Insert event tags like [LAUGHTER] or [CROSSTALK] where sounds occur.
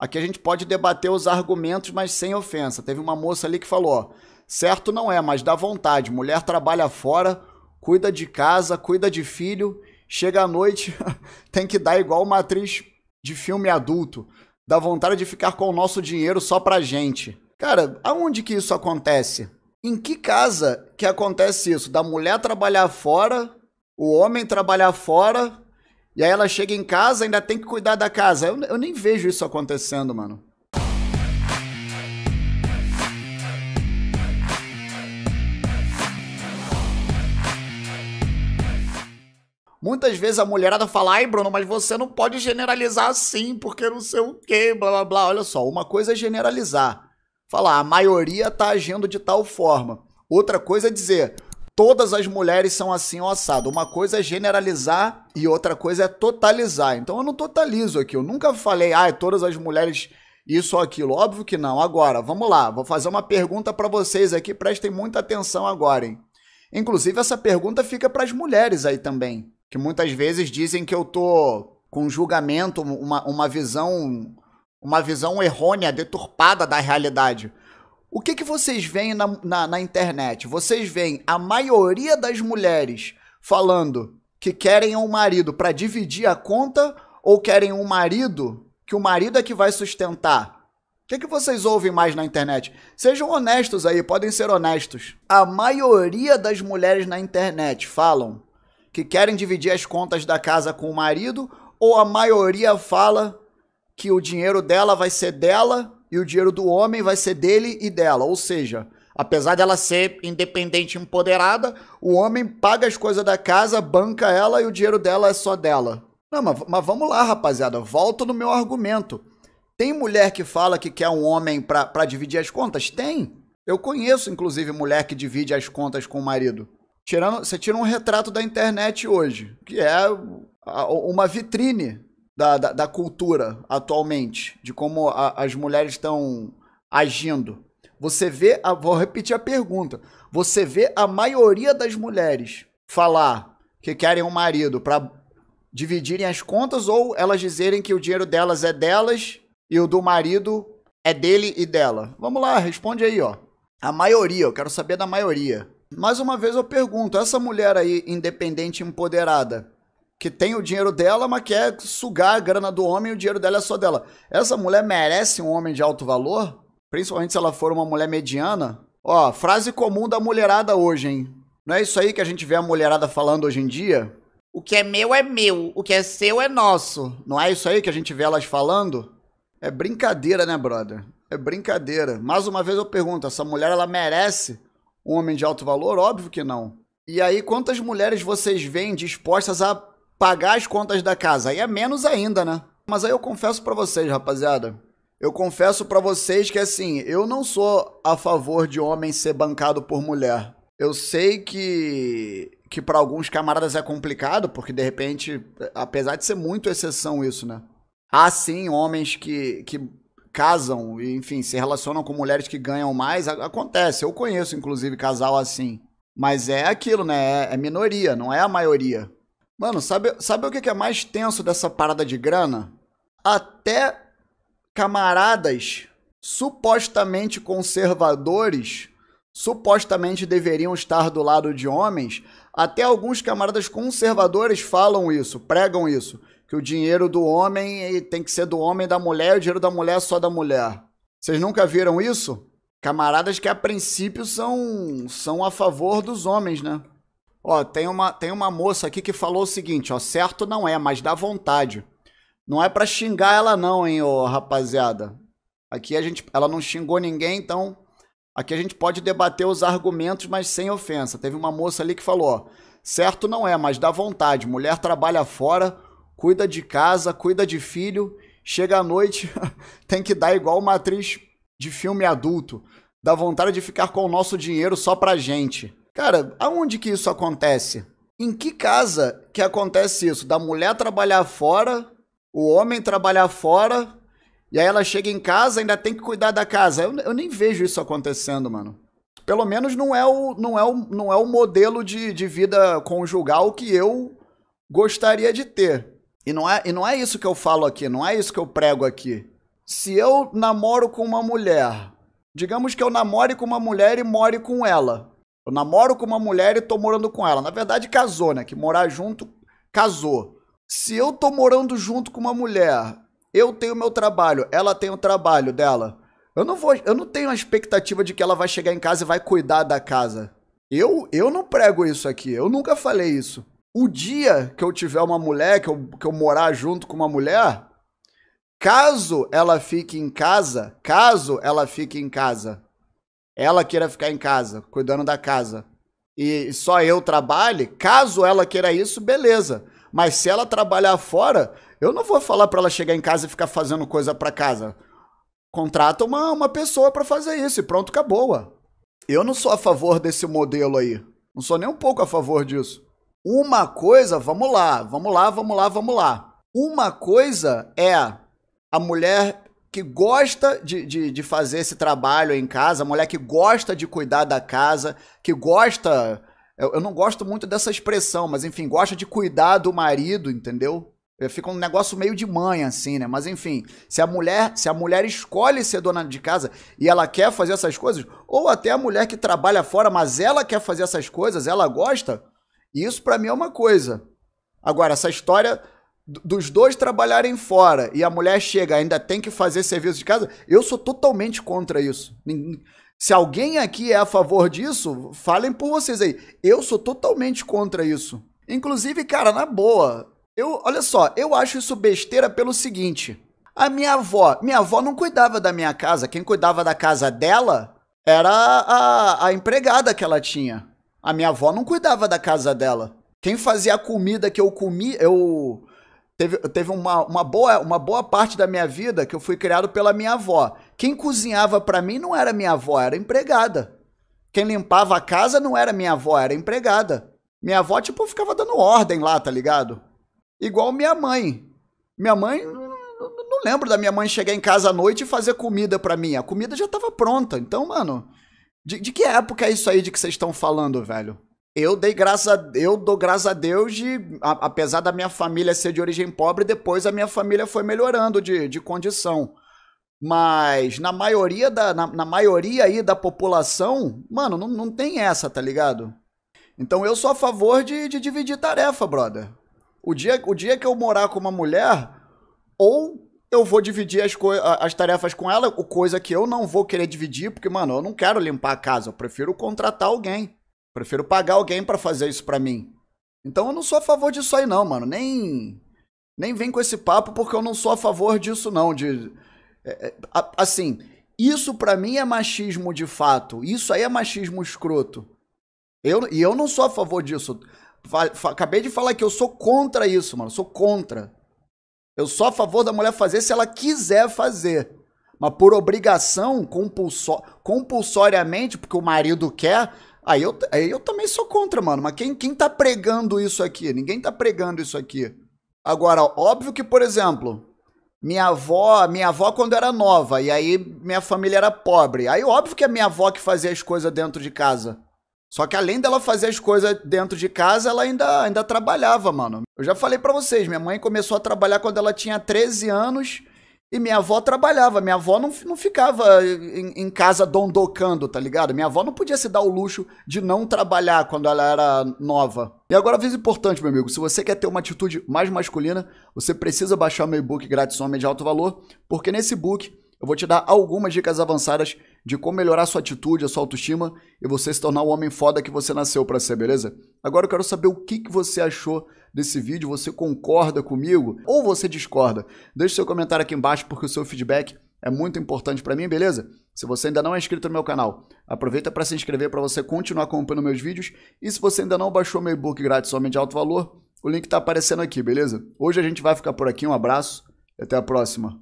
Aqui a gente pode debater os argumentos, mas sem ofensa. Teve uma moça ali que falou: certo não é, mas dá vontade. Mulher trabalha fora, cuida de casa, cuida de filho, chega à noite, [LAUGHS] tem que dar igual uma atriz de filme adulto. Dá vontade de ficar com o nosso dinheiro só pra gente. Cara, aonde que isso acontece? Em que casa que acontece isso? Da mulher trabalhar fora, o homem trabalhar fora e aí ela chega em casa, ainda tem que cuidar da casa. Eu, eu nem vejo isso acontecendo, mano. Muitas vezes a mulherada fala, ai Bruno, mas você não pode generalizar assim, porque não sei o quê, blá blá blá. Olha só, uma coisa é generalizar. Falar, a maioria tá agindo de tal forma. Outra coisa é dizer, todas as mulheres são assim ou assado. Uma coisa é generalizar e outra coisa é totalizar. Então eu não totalizo aqui. Eu nunca falei, ah, todas as mulheres isso ou aquilo. Óbvio que não. Agora, vamos lá. Vou fazer uma pergunta para vocês aqui. Prestem muita atenção agora, hein? Inclusive, essa pergunta fica para as mulheres aí também, que muitas vezes dizem que eu tô com julgamento, uma, uma visão uma visão errônea, deturpada da realidade. O que, que vocês veem na, na, na internet? Vocês veem a maioria das mulheres falando que querem um marido para dividir a conta ou querem um marido que o marido é que vai sustentar? O que, que vocês ouvem mais na internet? Sejam honestos aí, podem ser honestos. A maioria das mulheres na internet falam que querem dividir as contas da casa com o marido ou a maioria fala que o dinheiro dela vai ser dela e o dinheiro do homem vai ser dele e dela. Ou seja, apesar dela ser independente e empoderada, o homem paga as coisas da casa, banca ela e o dinheiro dela é só dela. Não, mas, mas vamos lá, rapaziada. Volto no meu argumento. Tem mulher que fala que quer um homem para dividir as contas? Tem. Eu conheço, inclusive, mulher que divide as contas com o marido. Tirando, você tira um retrato da internet hoje, que é uma vitrine da, da, da cultura atualmente, de como a, as mulheres estão agindo. Você vê, a, vou repetir a pergunta, você vê a maioria das mulheres falar que querem um marido para dividirem as contas ou elas dizerem que o dinheiro delas é delas e o do marido é dele e dela? Vamos lá, responde aí, ó. A maioria, eu quero saber da maioria. Mais uma vez eu pergunto, essa mulher aí independente empoderada, que tem o dinheiro dela, mas quer sugar a grana do homem e o dinheiro dela é só dela. Essa mulher merece um homem de alto valor? Principalmente se ela for uma mulher mediana? Ó, frase comum da mulherada hoje, hein? Não é isso aí que a gente vê a mulherada falando hoje em dia? O que é meu é meu, o que é seu é nosso. Não é isso aí que a gente vê elas falando? É brincadeira, né, brother? É brincadeira. Mais uma vez eu pergunto, essa mulher ela merece um homem de alto valor? Óbvio que não. E aí, quantas mulheres vocês veem dispostas a pagar as contas da casa. Aí é menos ainda, né? Mas aí eu confesso para vocês, rapaziada. Eu confesso para vocês que assim, eu não sou a favor de homem ser bancado por mulher. Eu sei que que para alguns camaradas é complicado, porque de repente, apesar de ser muito exceção isso, né? Há sim homens que, que casam e, enfim, se relacionam com mulheres que ganham mais. Acontece, eu conheço, inclusive, casal assim. Mas é aquilo, né? é, é minoria, não é a maioria. Mano, sabe, sabe o que é mais tenso dessa parada de grana? Até camaradas supostamente conservadores supostamente deveriam estar do lado de homens, até alguns camaradas conservadores falam isso, pregam isso, que o dinheiro do homem tem que ser do homem e da mulher, e o dinheiro da mulher é só da mulher. Vocês nunca viram isso? Camaradas que a princípio são são a favor dos homens, né? Ó, tem uma, tem uma moça aqui que falou o seguinte, ó, certo não é, mas dá vontade. Não é para xingar ela não, hein, ô, rapaziada. Aqui a gente, ela não xingou ninguém, então aqui a gente pode debater os argumentos, mas sem ofensa. Teve uma moça ali que falou, ó, certo não é, mas dá vontade. Mulher trabalha fora, cuida de casa, cuida de filho, chega à noite, [LAUGHS] tem que dar igual uma atriz de filme adulto. Dá vontade de ficar com o nosso dinheiro só pra gente. Cara, aonde que isso acontece? Em que casa que acontece isso? Da mulher trabalhar fora, o homem trabalhar fora, e aí ela chega em casa ainda tem que cuidar da casa. Eu, eu nem vejo isso acontecendo, mano. Pelo menos não é o, não é o, não é o modelo de, de vida conjugal que eu gostaria de ter. E não, é, e não é isso que eu falo aqui, não é isso que eu prego aqui. Se eu namoro com uma mulher, digamos que eu namore com uma mulher e more com ela. Eu namoro com uma mulher e tô morando com ela. Na verdade, casou, né? Que morar junto, casou. Se eu tô morando junto com uma mulher, eu tenho meu trabalho, ela tem o trabalho dela. Eu não vou, eu não tenho a expectativa de que ela vai chegar em casa e vai cuidar da casa. Eu, eu não prego isso aqui. Eu nunca falei isso. O dia que eu tiver uma mulher, que eu, que eu morar junto com uma mulher, caso ela fique em casa, caso ela fique em casa, ela queira ficar em casa, cuidando da casa, e só eu trabalhe, caso ela queira isso, beleza. Mas se ela trabalhar fora, eu não vou falar para ela chegar em casa e ficar fazendo coisa para casa. Contrata uma, uma pessoa para fazer isso e pronto, acabou. Eu não sou a favor desse modelo aí. Não sou nem um pouco a favor disso. Uma coisa, vamos lá, vamos lá, vamos lá, vamos lá. Uma coisa é a mulher que gosta de, de, de, fazer esse trabalho em casa, mulher que gosta de cuidar da casa, que gosta. Eu, eu não gosto muito dessa expressão, mas enfim, gosta de cuidar do marido, entendeu? É, fica um negócio meio de mãe, assim, né? Mas enfim, se a mulher, se a mulher escolhe ser dona de casa e ela quer fazer essas coisas, ou até a mulher que trabalha fora, mas ela quer fazer essas coisas, ela gosta, isso para mim é uma coisa. Agora, essa história dos dois trabalharem fora e a mulher chega ainda tem que fazer serviço de casa, eu sou totalmente contra isso. Se alguém aqui é a favor disso, falem por vocês aí. Eu sou totalmente contra isso. Inclusive, cara, na boa, eu, olha só, eu acho isso besteira pelo seguinte: a minha avó, minha avó não cuidava da minha casa, quem cuidava da casa dela era a, a empregada que ela tinha. A minha avó não cuidava da casa dela. Quem fazia a comida que eu comi, eu Teve, teve uma, uma, boa, uma boa parte da minha vida que eu fui criado pela minha avó. Quem cozinhava para mim não era minha avó, era empregada. Quem limpava a casa não era minha avó, era empregada. Minha avó, tipo, ficava dando ordem lá, tá ligado? Igual minha mãe. Minha mãe não lembro da minha mãe chegar em casa à noite e fazer comida para mim. A comida já tava pronta. Então, mano, de, de que época é isso aí de que vocês estão falando, velho? eu dei graça, eu dou graças a Deus de, a, apesar da minha família ser de origem pobre, depois a minha família foi melhorando de, de condição. Mas na maioria da, na, na maioria aí da população, mano, não, não tem essa, tá ligado? Então eu sou a favor de, de dividir tarefa, brother. O dia, o dia que eu morar com uma mulher, ou eu vou dividir as, as tarefas com ela, coisa que eu não vou querer dividir, porque, mano, eu não quero limpar a casa, eu prefiro contratar alguém. Prefiro pagar alguém para fazer isso para mim. Então eu não sou a favor disso aí não, mano. Nem nem vem com esse papo porque eu não sou a favor disso não, de é, é assim, isso para mim é machismo de fato. Isso aí é machismo escroto. Eu, e eu não sou a favor disso. Acabei de falar que eu sou contra isso, mano. Sou contra. Eu sou a favor da mulher fazer se ela quiser fazer. Mas por obrigação, compulsor, compulsoriamente, porque o marido quer, Aí eu, aí eu também sou contra, mano. Mas quem, quem tá pregando isso aqui? Ninguém tá pregando isso aqui. Agora, óbvio que, por exemplo, minha avó, minha avó quando era nova, e aí minha família era pobre. Aí óbvio que é minha avó que fazia as coisas dentro de casa. Só que além dela fazer as coisas dentro de casa, ela ainda, ainda trabalhava, mano. Eu já falei para vocês, minha mãe começou a trabalhar quando ela tinha 13 anos e minha avó trabalhava, minha avó não, não ficava em, em, casa dondocando, tá ligado? Minha avó não podia se dar o luxo de não trabalhar quando ela era nova. E agora, aviso importante, meu amigo: se você quer ter uma atitude mais masculina, você precisa baixar meu e-book grátis Homem de Alto Valor, porque nesse book eu vou te dar algumas dicas avançadas de como melhorar sua atitude, a sua autoestima e você se tornar o homem foda que você nasceu para ser, beleza? Agora eu quero saber o que, que você achou desse vídeo, você concorda comigo ou você discorda. Deixe seu comentário aqui embaixo porque o seu feedback é muito importante para mim, beleza? Se você ainda não é inscrito no meu canal, aproveita para se inscrever para você continuar acompanhando meus vídeos. E se você ainda não baixou meu e-book grátis de Alto Valor, o link está aparecendo aqui, beleza? Hoje a gente vai ficar por aqui, um abraço e até a próxima.